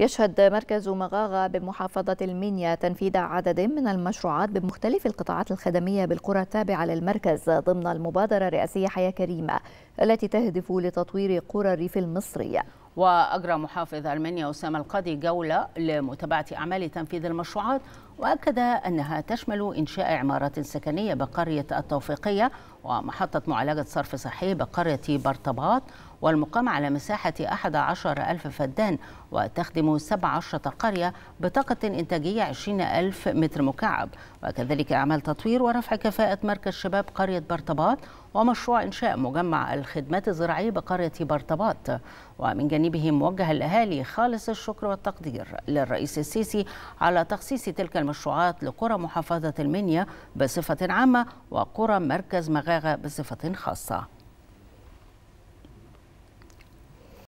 يشهد مركز مغاغا بمحافظة المنيا تنفيذ عدد من المشروعات بمختلف القطاعات الخدمية بالقرى التابعة للمركز ضمن المبادرة الرئاسية حياة كريمة التي تهدف لتطوير قرى الريف المصرية وأجرى محافظ المنيا أسامة القاضي جولة لمتابعة أعمال تنفيذ المشروعات وأكد أنها تشمل إنشاء عمارات سكنية بقرية التوفيقية ومحطة معالجة صرف صحي بقرية برطبات والمقام على مساحة 11 ألف فدان وتخدم 17 قرية بطاقة إنتاجية 20 ألف متر مكعب وكذلك أعمال تطوير ورفع كفاءة مركز شباب قرية برطبات ومشروع إنشاء مجمع الخدمات الزراعية بقرية برطبات ومن جانبه موجه الأهالي خالص الشكر والتقدير للرئيس السيسي على تخصيص تلك المشروعات لقرى محافظة المنيا بصفة عامة وقرى مركز مغاغة بصفة خاصة